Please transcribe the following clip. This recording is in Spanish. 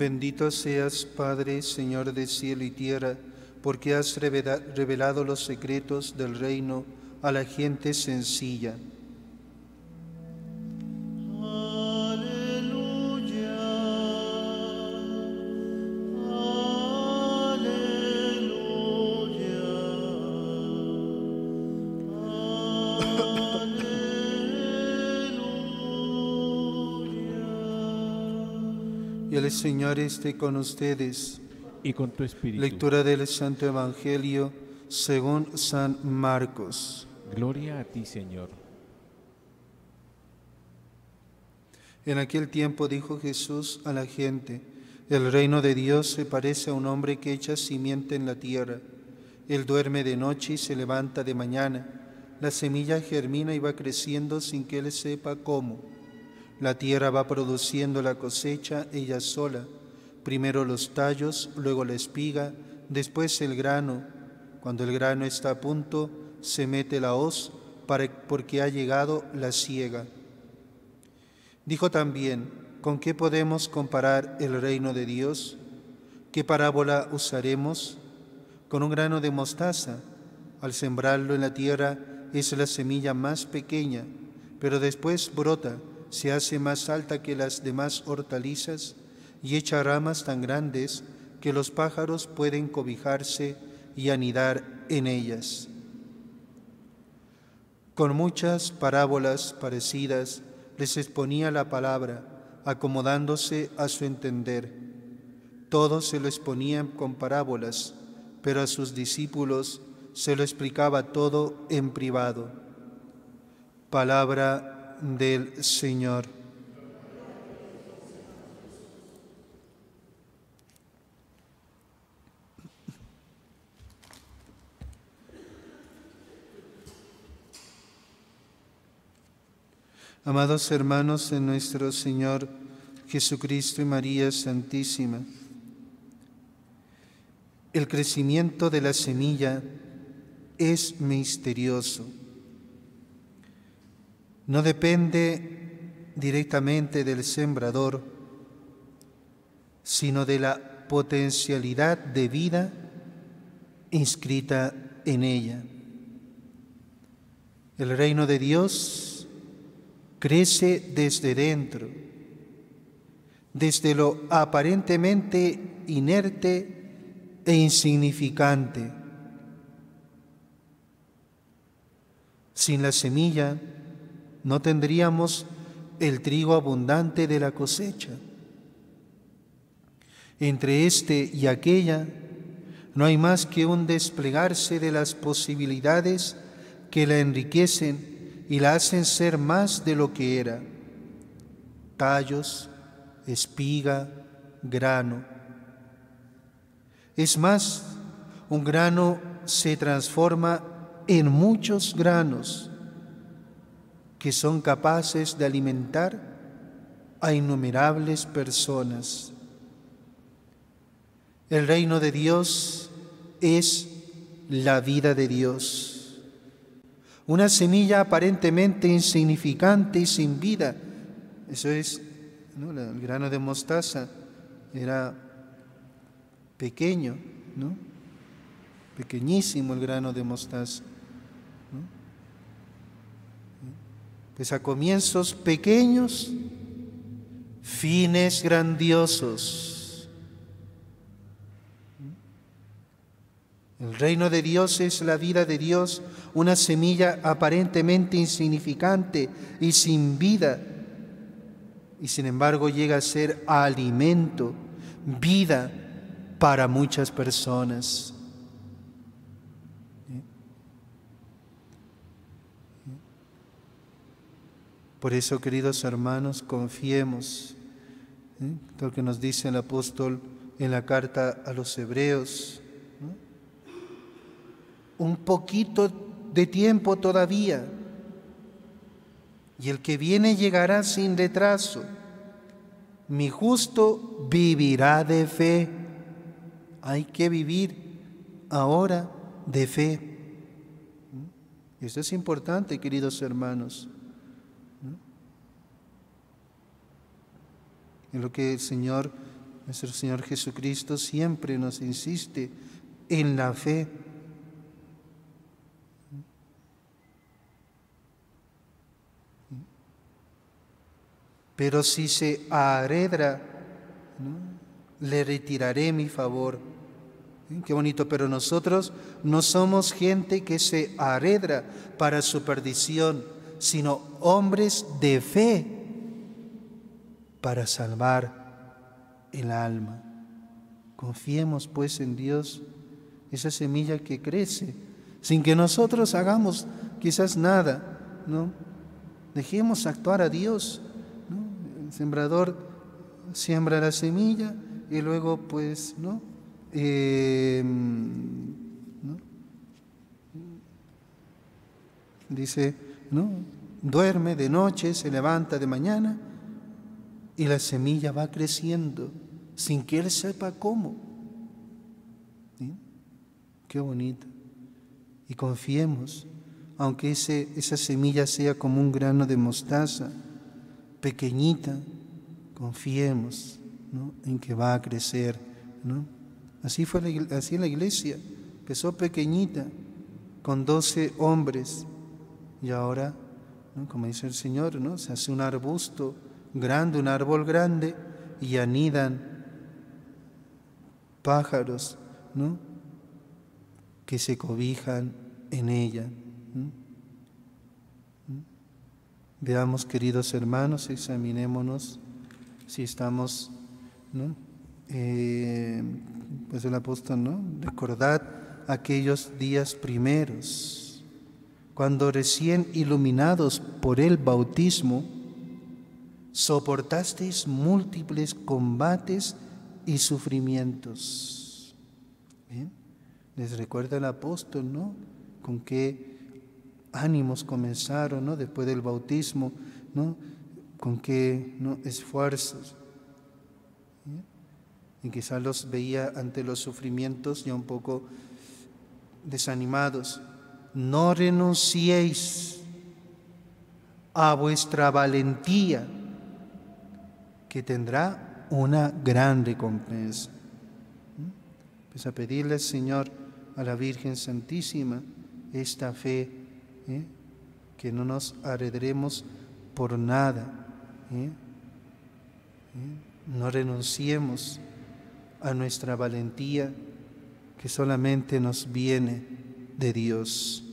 Bendito seas, Padre, Señor de cielo y tierra, porque has revelado los secretos del reino a la gente sencilla. Y el Señor esté con ustedes. Y con tu espíritu. Lectura del Santo Evangelio según San Marcos. Gloria a ti, Señor. En aquel tiempo dijo Jesús a la gente, el reino de Dios se parece a un hombre que echa simiente en la tierra. Él duerme de noche y se levanta de mañana. La semilla germina y va creciendo sin que él sepa cómo la tierra va produciendo la cosecha ella sola, primero los tallos, luego la espiga, después el grano. Cuando el grano está a punto, se mete la hoz para, porque ha llegado la siega. Dijo también, ¿con qué podemos comparar el reino de Dios? ¿Qué parábola usaremos? Con un grano de mostaza, al sembrarlo en la tierra, es la semilla más pequeña, pero después brota se hace más alta que las demás hortalizas y echa ramas tan grandes que los pájaros pueden cobijarse y anidar en ellas. Con muchas parábolas parecidas les exponía la palabra, acomodándose a su entender. Todos se lo exponían con parábolas, pero a sus discípulos se lo explicaba todo en privado. Palabra del Señor. Amados hermanos de nuestro Señor Jesucristo y María Santísima, el crecimiento de la semilla es misterioso no depende directamente del sembrador, sino de la potencialidad de vida inscrita en ella. El reino de Dios crece desde dentro, desde lo aparentemente inerte e insignificante. Sin la semilla, no tendríamos el trigo abundante de la cosecha. Entre este y aquella no hay más que un desplegarse de las posibilidades que la enriquecen y la hacen ser más de lo que era. Tallos, espiga, grano. Es más, un grano se transforma en muchos granos que son capaces de alimentar a innumerables personas. El reino de Dios es la vida de Dios. Una semilla aparentemente insignificante y sin vida. Eso es, el grano de mostaza era pequeño, ¿no? pequeñísimo el grano de mostaza. es a comienzos pequeños, fines grandiosos. El reino de Dios es la vida de Dios, una semilla aparentemente insignificante y sin vida, y sin embargo llega a ser alimento, vida para muchas personas. Por eso, queridos hermanos, confiemos. en ¿eh? Lo que nos dice el apóstol en la carta a los hebreos. Un poquito de tiempo todavía. Y el que viene llegará sin retraso. Mi justo vivirá de fe. Hay que vivir ahora de fe. ¿Mm? esto es importante, queridos hermanos. en lo que el Señor, nuestro Señor Jesucristo, siempre nos insiste en la fe. Pero si se arredra, le retiraré mi favor. Qué bonito, pero nosotros no somos gente que se arredra para su perdición, sino hombres de fe para salvar el alma. Confiemos pues en Dios, esa semilla que crece, sin que nosotros hagamos quizás nada, ¿no? Dejemos actuar a Dios, ¿no? El sembrador siembra la semilla y luego pues, ¿no? Em, ¿no? Dice, ¿no? Duerme de noche, se levanta de mañana y la semilla va creciendo sin que él sepa cómo. Qué bonito. Y confiemos, aunque ese, esa semilla sea como un grano de mostaza, pequeñita, confiemos en que va a crecer. Así fue la, así la iglesia, empezó pequeñita, con doce hombres, y ahora, como dice el Señor, ¿no? se hace un arbusto grande, un árbol grande, y anidan pájaros, ¿no? Que se cobijan en ella. ¿Mm? Veamos, queridos hermanos, examinémonos si estamos, ¿no? Eh, pues el apóstol, ¿no? Recordad aquellos días primeros, cuando recién iluminados por el bautismo, soportasteis múltiples combates y sufrimientos. Les recuerda el apóstol, ¿no? Con qué ánimos comenzaron, Después del bautismo, Con qué ¿no? esfuerzos. Y quizás los veía ante los sufrimientos ya un poco desanimados. No renunciéis a vuestra valentía que tendrá una gran recompensa. Pues a pedirle, Señor, a la Virgen Santísima esta fe, ¿eh? que no nos arredremos por nada, ¿eh? ¿Eh? no renunciemos a nuestra valentía que solamente nos viene de Dios.